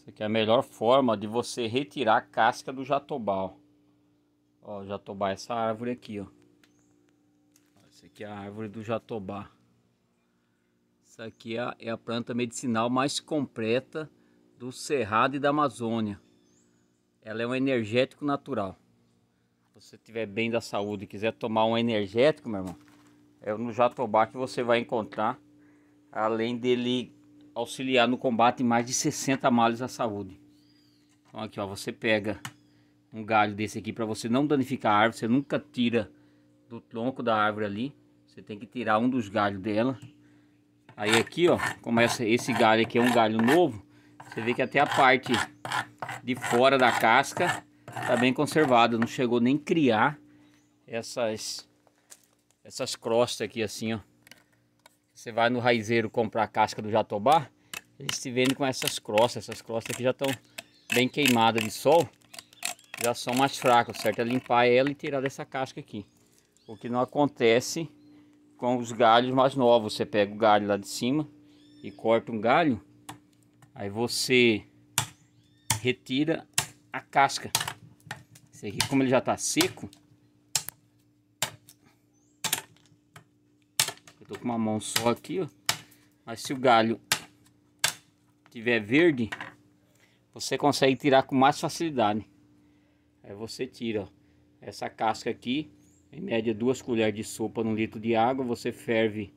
Essa aqui é a melhor forma de você retirar a casca do jatobá, ó. Ó, o jatobá é essa árvore aqui, ó. Essa aqui é a árvore do jatobá. Essa aqui é a, é a planta medicinal mais completa do Cerrado e da Amazônia. Ela é um energético natural. Se você tiver bem da saúde e quiser tomar um energético, meu irmão, é no jatobá que você vai encontrar, além dele auxiliar no combate em mais de 60 males à saúde. Então aqui ó, você pega um galho desse aqui para você não danificar a árvore, você nunca tira do tronco da árvore ali, você tem que tirar um dos galhos dela. Aí aqui ó, começa esse galho aqui é um galho novo, você vê que até a parte de fora da casca tá bem conservada, não chegou nem criar essas essas crostas aqui assim ó. Você vai no raizeiro comprar a casca do jatobá, eles se com essas crostas. Essas crostas aqui já estão bem queimadas de sol. Já são mais fracas. certo é limpar ela e tirar dessa casca aqui. O que não acontece com os galhos mais novos. Você pega o galho lá de cima e corta um galho. Aí você retira a casca. Esse aqui, como ele já está seco, eu estou com uma mão só aqui, ó. Mas se o galho tiver verde, você consegue tirar com mais facilidade. Aí você tira essa casca aqui, em média duas colheres de sopa no litro de água, você ferve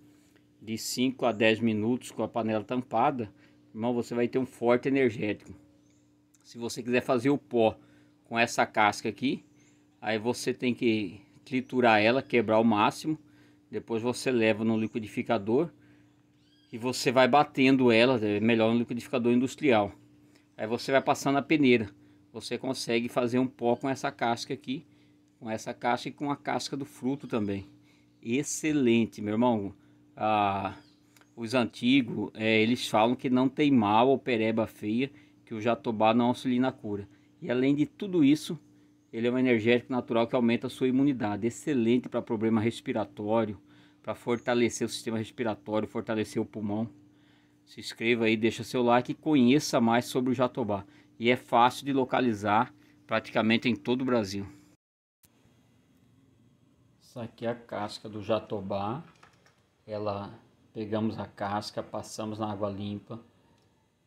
de 5 a 10 minutos com a panela tampada, irmão, você vai ter um forte energético. Se você quiser fazer o pó com essa casca aqui, aí você tem que triturar ela, quebrar o máximo, depois você leva no liquidificador, e você vai batendo ela, é melhor no liquidificador industrial. Aí você vai passando a peneira. Você consegue fazer um pó com essa casca aqui, com essa casca e com a casca do fruto também. Excelente, meu irmão. Ah, os antigos, é, eles falam que não tem mal ou pereba feia, que o jatobá não auxilia na cura. E além de tudo isso, ele é um energético natural que aumenta a sua imunidade. Excelente para problema respiratório, para fortalecer o sistema respiratório, fortalecer o pulmão. Se inscreva aí, deixa seu like e conheça mais sobre o jatobá. E é fácil de localizar praticamente em todo o Brasil. Essa aqui é a casca do jatobá. Ela pegamos a casca, passamos na água limpa,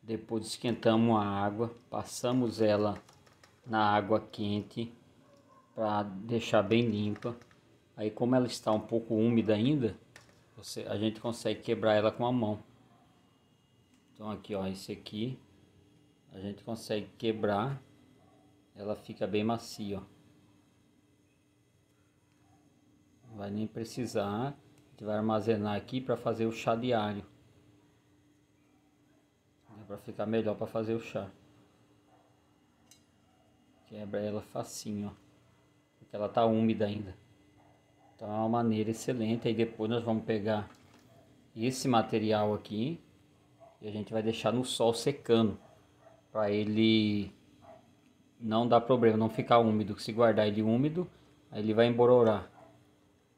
depois esquentamos a água, passamos ela na água quente para deixar bem limpa. Aí como ela está um pouco úmida ainda, você, a gente consegue quebrar ela com a mão. Então aqui ó, esse aqui a gente consegue quebrar, ela fica bem macia ó. Não vai nem precisar, a gente vai armazenar aqui para fazer o chá diário. É para ficar melhor para fazer o chá. Quebra ela facinho ó, porque ela tá úmida ainda. Então é uma maneira excelente. Aí depois nós vamos pegar esse material aqui e a gente vai deixar no sol secando para ele não dar problema, não ficar úmido. Se guardar ele úmido, aí ele vai embororar.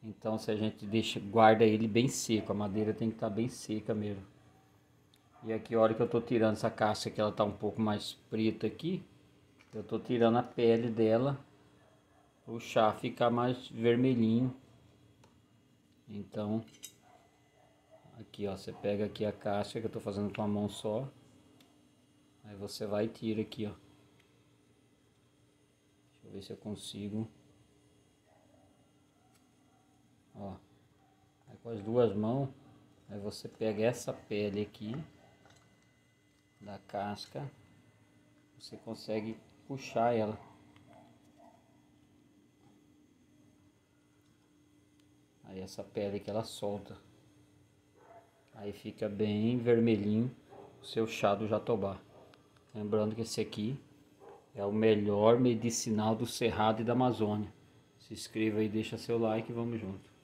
Então se a gente deixa, guarda ele bem seco, a madeira tem que estar tá bem seca mesmo. E aqui a hora que eu estou tirando essa casca que ela está um pouco mais preta aqui, eu estou tirando a pele dela, chá ficar mais vermelhinho. Então, aqui ó, você pega aqui a caixa que eu tô fazendo com a mão só. Aí você vai e tira aqui ó. Deixa eu ver se eu consigo. Ó. Aí com as duas mãos, aí você pega essa pele aqui da casca, você consegue puxar ela. essa pele que ela solta. Aí fica bem vermelhinho o seu chá do jatobá. Lembrando que esse aqui é o melhor medicinal do Cerrado e da Amazônia. Se inscreva aí, deixa seu like e vamos junto.